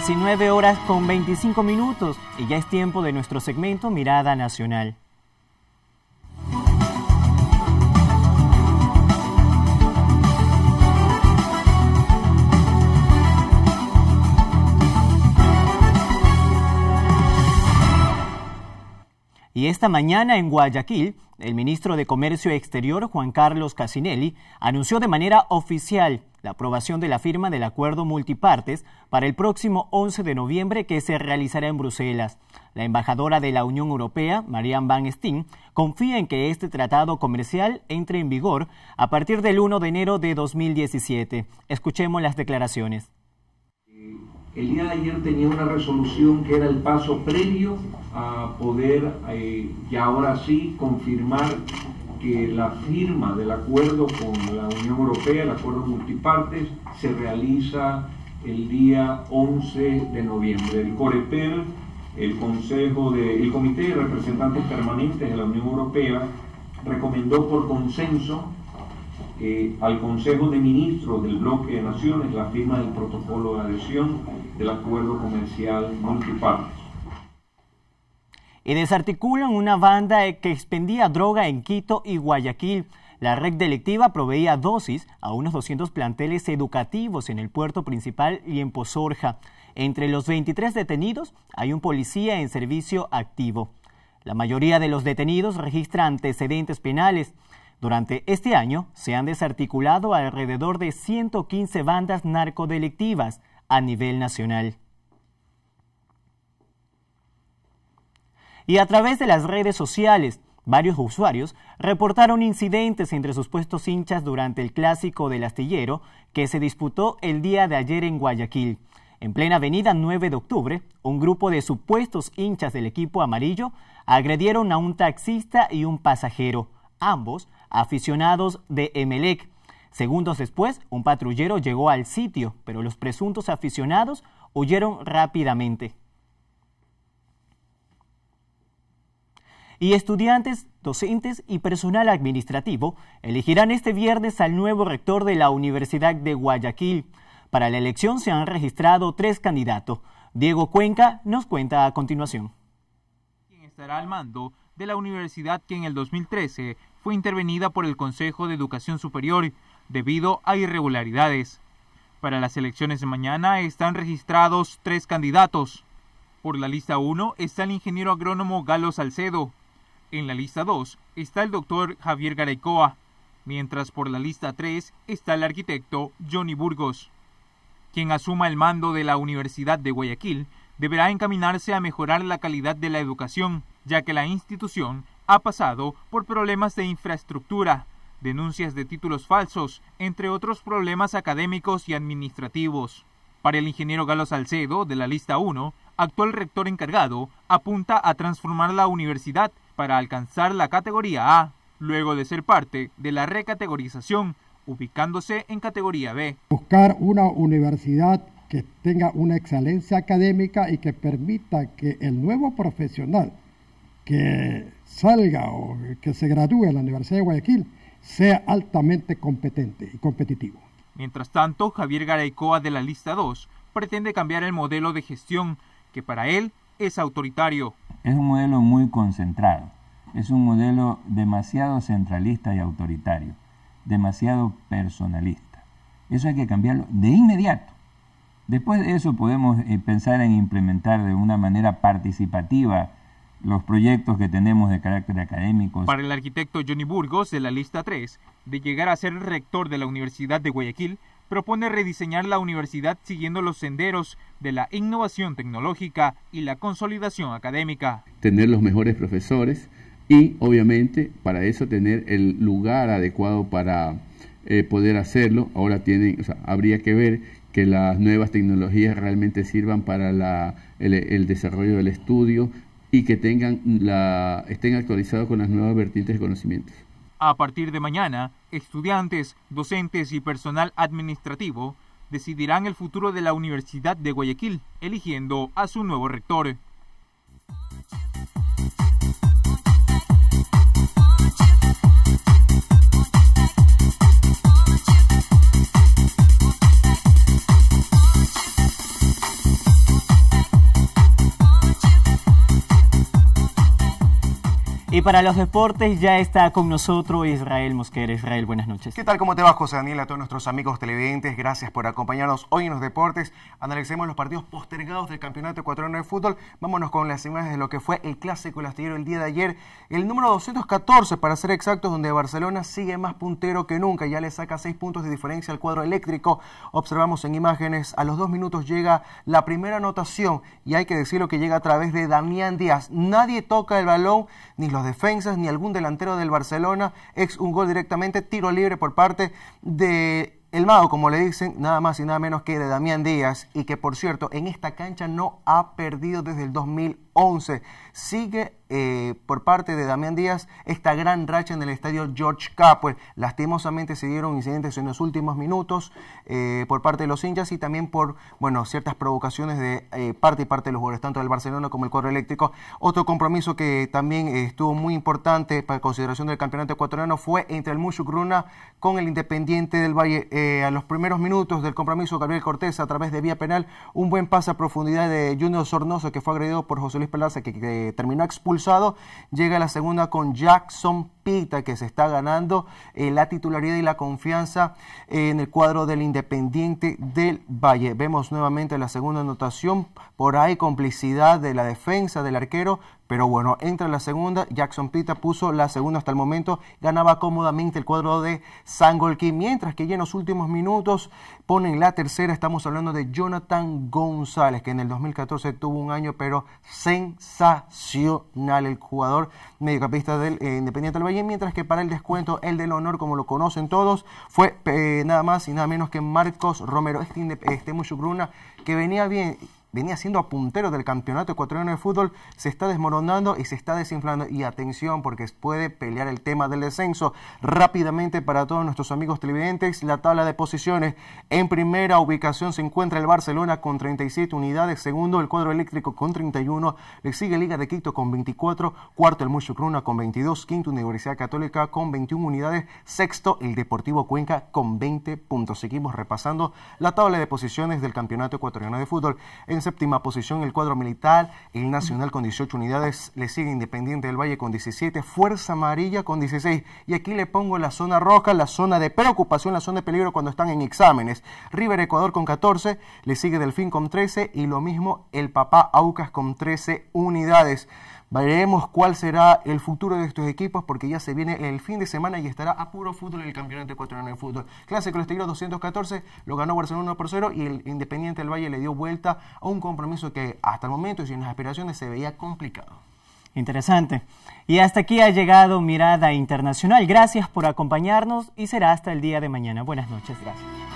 19 horas con 25 minutos y ya es tiempo de nuestro segmento Mirada Nacional. Y esta mañana en Guayaquil, el ministro de Comercio Exterior, Juan Carlos Casinelli, anunció de manera oficial la aprobación de la firma del acuerdo multipartes para el próximo 11 de noviembre que se realizará en Bruselas. La embajadora de la Unión Europea, Marianne Van Steen, confía en que este tratado comercial entre en vigor a partir del 1 de enero de 2017. Escuchemos las declaraciones. Eh, el día de ayer tenía una resolución que era el paso previo a poder eh, y ahora sí confirmar que la firma del acuerdo con la Unión Europea, el acuerdo multipartes, se realiza el día 11 de noviembre. El Corepel, el Consejo de, Comité de Representantes Permanentes de la Unión Europea, recomendó por consenso eh, al Consejo de Ministros del Bloque de Naciones la firma del protocolo de adhesión del acuerdo comercial multipartes y desarticulan una banda que expendía droga en Quito y Guayaquil. La red delictiva proveía dosis a unos 200 planteles educativos en el puerto principal y en Pozorja. Entre los 23 detenidos hay un policía en servicio activo. La mayoría de los detenidos registra antecedentes penales. Durante este año se han desarticulado alrededor de 115 bandas narcodelictivas a nivel nacional. y a través de las redes sociales. Varios usuarios reportaron incidentes entre supuestos hinchas durante el clásico del astillero que se disputó el día de ayer en Guayaquil. En plena avenida 9 de octubre, un grupo de supuestos hinchas del equipo amarillo agredieron a un taxista y un pasajero, ambos aficionados de Emelec. Segundos después, un patrullero llegó al sitio, pero los presuntos aficionados huyeron rápidamente. y estudiantes, docentes y personal administrativo elegirán este viernes al nuevo rector de la Universidad de Guayaquil. Para la elección se han registrado tres candidatos. Diego Cuenca nos cuenta a continuación. Quien estará al mando de la universidad que en el 2013 fue intervenida por el Consejo de Educación Superior debido a irregularidades. Para las elecciones de mañana están registrados tres candidatos. Por la lista 1 está el ingeniero agrónomo Galo Salcedo, en la lista 2 está el doctor Javier Garaicoa, mientras por la lista 3 está el arquitecto Johnny Burgos. Quien asuma el mando de la Universidad de Guayaquil deberá encaminarse a mejorar la calidad de la educación, ya que la institución ha pasado por problemas de infraestructura, denuncias de títulos falsos, entre otros problemas académicos y administrativos. Para el ingeniero Galo Salcedo, de la lista 1, actual rector encargado, apunta a transformar la universidad para alcanzar la categoría A, luego de ser parte de la recategorización, ubicándose en categoría B. Buscar una universidad que tenga una excelencia académica y que permita que el nuevo profesional que salga o que se gradúe en la Universidad de Guayaquil sea altamente competente y competitivo. Mientras tanto, Javier Garaycoa de la lista 2 pretende cambiar el modelo de gestión que para él es autoritario. Es un modelo muy concentrado, es un modelo demasiado centralista y autoritario, demasiado personalista. Eso hay que cambiarlo de inmediato. Después de eso podemos eh, pensar en implementar de una manera participativa los proyectos que tenemos de carácter académico. Para el arquitecto Johnny Burgos, de la lista 3, de llegar a ser rector de la Universidad de Guayaquil, propone rediseñar la universidad siguiendo los senderos de la innovación tecnológica y la consolidación académica. Tener los mejores profesores y obviamente para eso tener el lugar adecuado para eh, poder hacerlo. Ahora tienen, o sea, habría que ver que las nuevas tecnologías realmente sirvan para la, el, desarrollo del estudio y que tengan la, estén actualizados con las nuevas vertientes de conocimientos. A partir de mañana, estudiantes, docentes y personal administrativo decidirán el futuro de la Universidad de Guayaquil, eligiendo a su nuevo rector. para los deportes ya está con nosotros Israel Mosquera. Israel, buenas noches. ¿Qué tal? ¿Cómo te vas, José Daniel? A todos nuestros amigos televidentes, gracias por acompañarnos hoy en los deportes. Analicemos los partidos postergados del Campeonato Ecuatoriano de Fútbol. Vámonos con las imágenes de lo que fue el Clásico el el día de ayer. El número 214, para ser exactos, donde Barcelona sigue más puntero que nunca. Ya le saca seis puntos de diferencia al cuadro eléctrico. Observamos en imágenes, a los dos minutos llega la primera anotación y hay que decirlo que llega a través de Damián Díaz. Nadie toca el balón ni los defensores defensas ni algún delantero del Barcelona. Es un gol directamente, tiro libre por parte de el mago, como le dicen, nada más y nada menos que de Damián Díaz, y que por cierto, en esta cancha no ha perdido desde el 2000 11. Sigue eh, por parte de Damián Díaz esta gran racha en el estadio George Capwell. Lastimosamente se dieron incidentes en los últimos minutos eh, por parte de los hinchas y también por bueno, ciertas provocaciones de eh, parte y parte de los jugadores, tanto del Barcelona como el Correo Eléctrico. Otro compromiso que también estuvo muy importante para consideración del campeonato ecuatoriano fue entre el Gruna con el Independiente del Valle. a los primeros minutos del compromiso, Gabriel Cortés a través de vía penal, un buen pase a profundidad de Junior Sornoso que fue agredido por José Luis que, terminó expulsado. Llega la segunda con Jackson Pita, que se está ganando eh, la titularidad y la confianza eh, en el cuadro del Independiente del Valle. Vemos nuevamente la segunda anotación, por ahí complicidad de la defensa del arquero, pero bueno, entra la segunda, Jackson Pita puso la segunda hasta el momento, ganaba cómodamente el cuadro de Sangolquí mientras que ya en los últimos minutos ponen la tercera, estamos hablando de Jonathan González, que en el 2014 tuvo un año pero sensacional el jugador mediocampista del eh, Independiente del Valle, mientras que para el descuento, el del honor, como lo conocen todos, fue eh, nada más y nada menos que Marcos Romero, este, este que venía bien venía siendo puntero del campeonato ecuatoriano de fútbol, se está desmoronando y se está desinflando. Y atención, porque puede pelear el tema del descenso. Rápidamente para todos nuestros amigos televidentes, la tabla de posiciones. En primera ubicación se encuentra el Barcelona con 37 unidades. Segundo, el cuadro eléctrico con 31. Le sigue Liga de Quito con 24. Cuarto, el Cruna con 22. Quinto, Universidad Católica con 21 unidades. Sexto, el Deportivo Cuenca con 20 puntos. Seguimos repasando la tabla de posiciones del campeonato ecuatoriano de fútbol. En séptima posición el cuadro militar, el Nacional con 18 unidades, le sigue Independiente del Valle con 17, Fuerza Amarilla con 16. Y aquí le pongo la zona roja, la zona de preocupación, la zona de peligro cuando están en exámenes. River Ecuador con 14, le sigue Delfín con 13 y lo mismo el Papá Aucas con 13 unidades. Veremos cuál será el futuro de estos equipos porque ya se viene el fin de semana y estará a puro fútbol el campeonato ecuatoriano de fútbol. Clásico el 214 lo ganó Barcelona 1 por 0 y el Independiente del Valle le dio vuelta a un compromiso que hasta el momento y sin las aspiraciones se veía complicado. Interesante. Y hasta aquí ha llegado Mirada Internacional. Gracias por acompañarnos y será hasta el día de mañana. Buenas noches. Gracias.